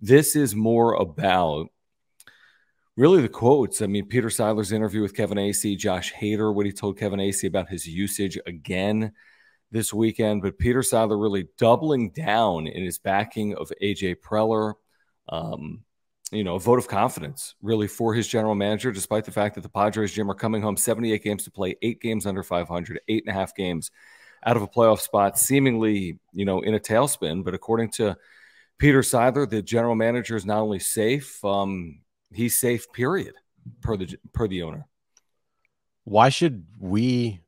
This is more about really the quotes. I mean, Peter Seiler's interview with Kevin Acey, Josh Hader, what he told Kevin Acey about his usage again this weekend. But Peter Seiler really doubling down in his backing of AJ Preller. Um, you know, a vote of confidence really for his general manager, despite the fact that the Padres, Jim, are coming home 78 games to play, eight games under 500, eight and a half games out of a playoff spot, seemingly, you know, in a tailspin. But according to Peter Seidler, the general manager, is not only safe, um, he's safe. Period, per the per the owner. Why should we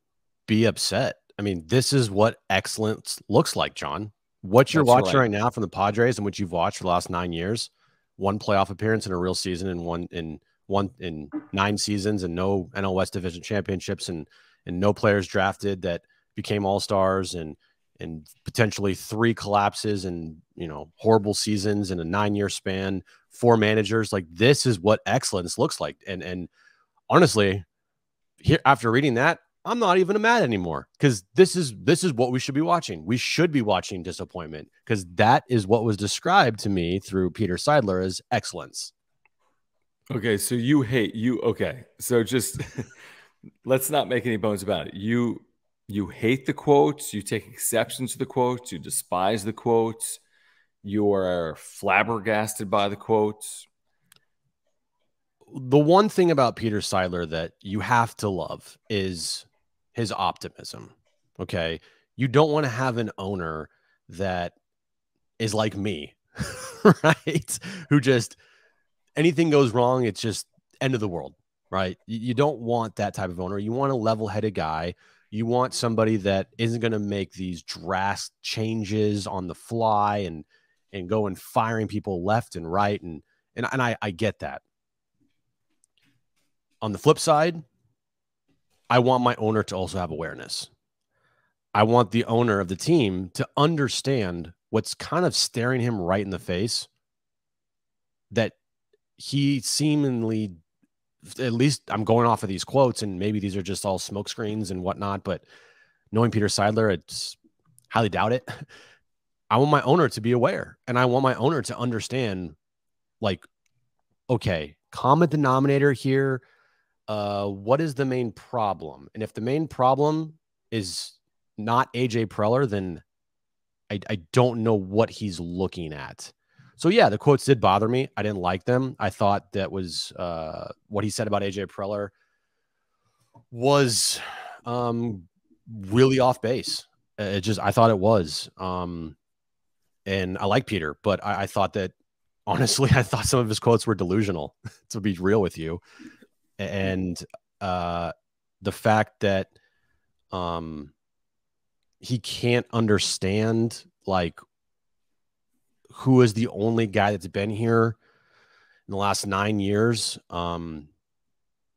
be upset? I mean, this is what excellence looks like, John. What you're That's watching right. right now from the Padres and what you've watched for the last nine years, one playoff appearance in a real season and one in one in nine seasons and no NL West division championships and and no players drafted that became all stars and and potentially three collapses and you know horrible seasons in a nine year span four managers like this is what excellence looks like and and honestly here after reading that i'm not even a mad anymore because this is this is what we should be watching we should be watching disappointment because that is what was described to me through peter seidler as excellence okay so you hate you okay so just let's not make any bones about it you you hate the quotes, you take exception to the quotes, you despise the quotes, you are flabbergasted by the quotes. The one thing about Peter Seiler that you have to love is his optimism. Okay. You don't want to have an owner that is like me, right? Who just anything goes wrong, it's just end of the world, right? You don't want that type of owner. You want a level headed guy you want somebody that isn't going to make these drastic changes on the fly and and go and firing people left and right and and, and I, I get that on the flip side i want my owner to also have awareness i want the owner of the team to understand what's kind of staring him right in the face that he seemingly at least I'm going off of these quotes, and maybe these are just all smoke screens and whatnot. But knowing Peter Seidler, it's highly doubt it. I want my owner to be aware, and I want my owner to understand, like, okay, common denominator here. Uh, what is the main problem? And if the main problem is not AJ Preller, then I, I don't know what he's looking at. So yeah, the quotes did bother me. I didn't like them. I thought that was uh, what he said about AJ Preller was um, really off base. It just I thought it was, um, and I like Peter, but I, I thought that honestly, I thought some of his quotes were delusional. to be real with you, and uh, the fact that um, he can't understand like who is the only guy that's been here in the last nine years um,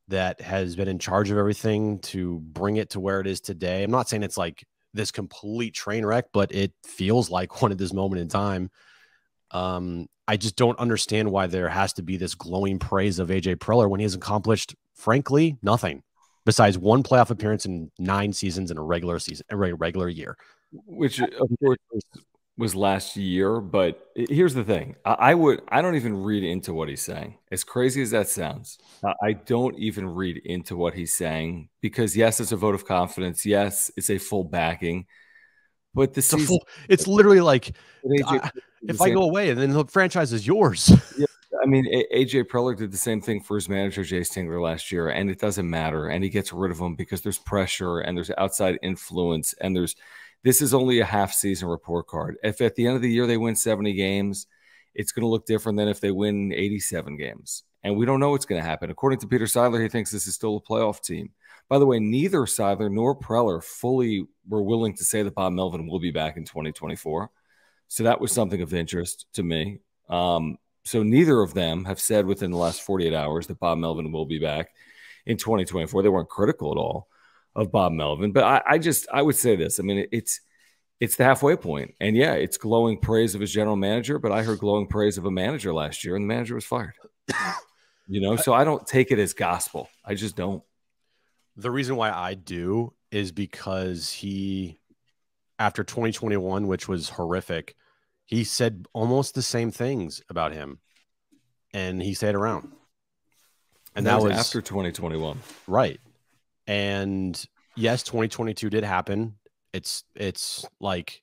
that has been in charge of everything to bring it to where it is today. I'm not saying it's like this complete train wreck, but it feels like one at this moment in time. Um, I just don't understand why there has to be this glowing praise of AJ Preller when he has accomplished, frankly, nothing besides one playoff appearance in nine seasons in a regular season, a regular year. Which of course was last year. But here's the thing: I, I, would I don't even read into what he's saying. As crazy as that sounds, I don't even read into what he's saying because yes, it's a vote of confidence. Yes, it's a full backing. But this it's, full, it's literally like I, if I go away and then the franchise is yours. Yeah, I mean, AJ Preller did the same thing for his manager, Jay Stingler, last year, and it doesn't matter. And he gets rid of him because there's pressure and there's outside influence and there's this is only a half season report card. If at the end of the year they win 70 games, it's going to look different than if they win 87 games. And we don't know what's going to happen. According to Peter Seidler, he thinks this is still a playoff team. By the way, neither Seidler nor Preller fully were willing to say that Bob Melvin will be back in 2024. So that was something of interest to me. Um, so neither of them have said within the last 48 hours that Bob Melvin will be back in 2024. They weren't critical at all of Bob Melvin. But I, I just I would say this. I mean, it's it's the halfway point. And yeah, it's glowing praise of his general manager, but I heard glowing praise of a manager last year and the manager was fired. you know, so I don't take it as gospel. I just don't. The reason why I do is because he after 2021, which was horrific, he said almost the same things about him. And he stayed around. And, that, was after 2021. Right. And yes, 2022 did happen. It's it's like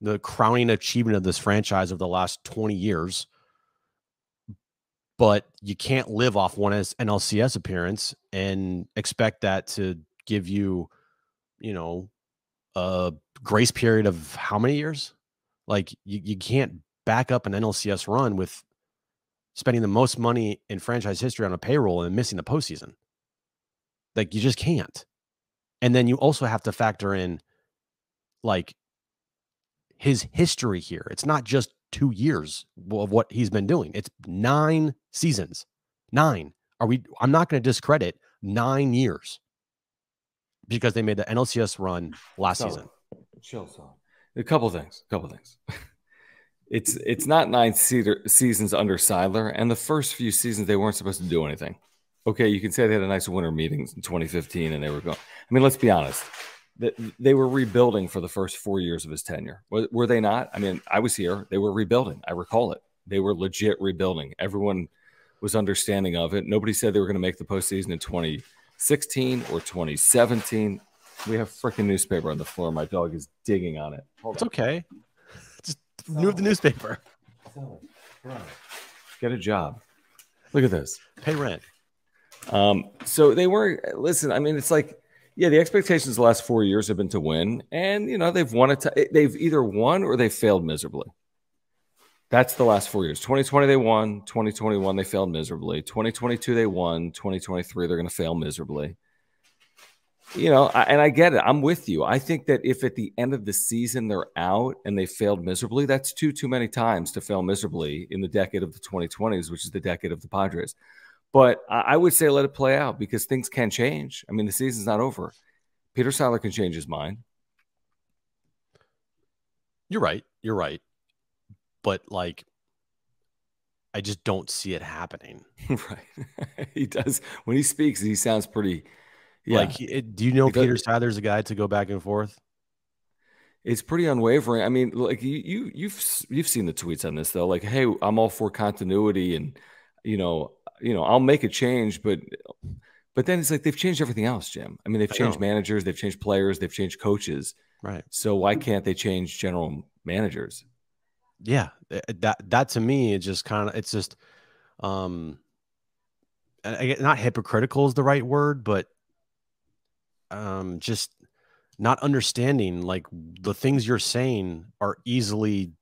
the crowning achievement of this franchise of the last 20 years. But you can't live off one NLCS appearance and expect that to give you, you know, a grace period of how many years? Like you, you can't back up an NLCS run with spending the most money in franchise history on a payroll and missing the postseason. Like you just can't. And then you also have to factor in like his history here. It's not just two years of what he's been doing. It's nine seasons. Nine. Are we? I'm not going to discredit nine years because they made the NLCS run last so, season. Chill, so a couple things. A couple things. it's it's not nine se- seasons under Seidler, and the first few seasons they weren't supposed to do anything okay, you can say they had a nice winter meetings in 2015 and they were going. I mean, let's be honest. They were rebuilding for the first four years of his tenure. Were they not? I mean, I was here. They were rebuilding. I recall it. They were legit rebuilding. Everyone was understanding of it. Nobody said they were going to make the postseason in 2016 or 2017. We have freaking newspaper on the floor. My dog is digging on it. Hold it's on. okay. Just move the newspaper. Get a job. Look at this. Pay rent. Um, so they were, listen, I mean, it's like, yeah, the expectations the last four years have been to win. And, you know, they've won it. They've either won or they failed miserably. That's the last four years. 2020, they won. 2021, they failed miserably. 2022, they won. 2023, they're going to fail miserably. You know, I, and I get it. I'm with you. I think that if at the end of the season they're out and they failed miserably, that's too, too many times to fail miserably in the decade of the 2020s, which is the decade of the Padres. But I would say let it play out because things can change. I mean, the season's not over. Peter Seiler can change his mind. You're right. You're right. But like, I just don't see it happening. right. he does. When he speaks, he sounds pretty. Yeah. Like, it, do you know because Peter Seiler's a guy to go back and forth? It's pretty unwavering. I mean, like you, you, you've you've seen the tweets on this though. Like, hey, I'm all for continuity, and you know, you know, I'll make a change, but but then it's like they've changed everything else, Jim. I mean, they've changed managers, they've changed players, they've changed coaches. Right. So why can't they change general managers? Yeah, eh, eh, that that to me it just kind of it's just um not hypocritical is the right word, but um just not understanding like the things you're saying are easily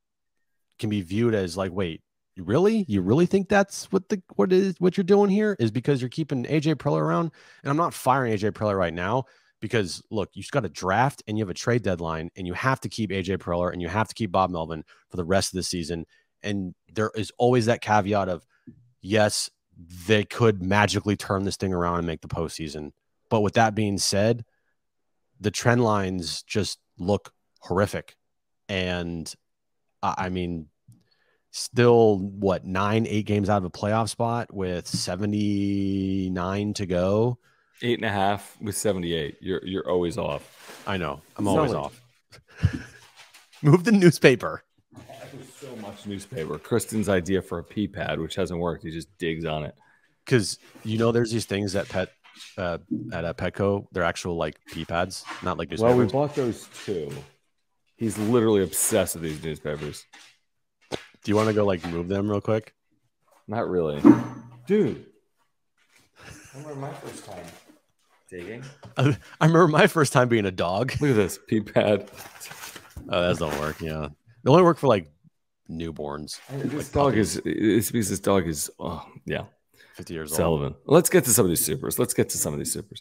can be viewed as like wait really you really think that's what the what is what you're doing here is because you're keeping AJ Preller around and I'm not firing AJ Preller right now because look you've got a draft and you have a trade deadline and you have to keep AJ Preller and you have to keep Bob Melvin for the rest of the season and there is always that caveat of yes they could magically turn this thing around and make the postseason but with that being said the trend lines just look horrific and I mean still what nine eight games out of a playoff spot with 79 to go eight and a half with 78 you're you're always off i know i'm always off move the newspaper so much newspaper kristen's idea for a pee pad which hasn't worked he just digs on it because you know there's these things that pet uh, at a petco they're actual like pee pads not like newspapers. well we bought those too he's literally obsessed with these newspapers do you want to go like move them real quick? Not really. Dude. I remember my first time digging. I, remember my first time being a dog. Look at this pee pad. Oh, that don't work. Yeah. It only work for like newborns. this like dog puppies. is this dog is oh yeah. 50 years Sullivan. old. Sullivan. Let's get to some of these supers. Let's get to some of these supers.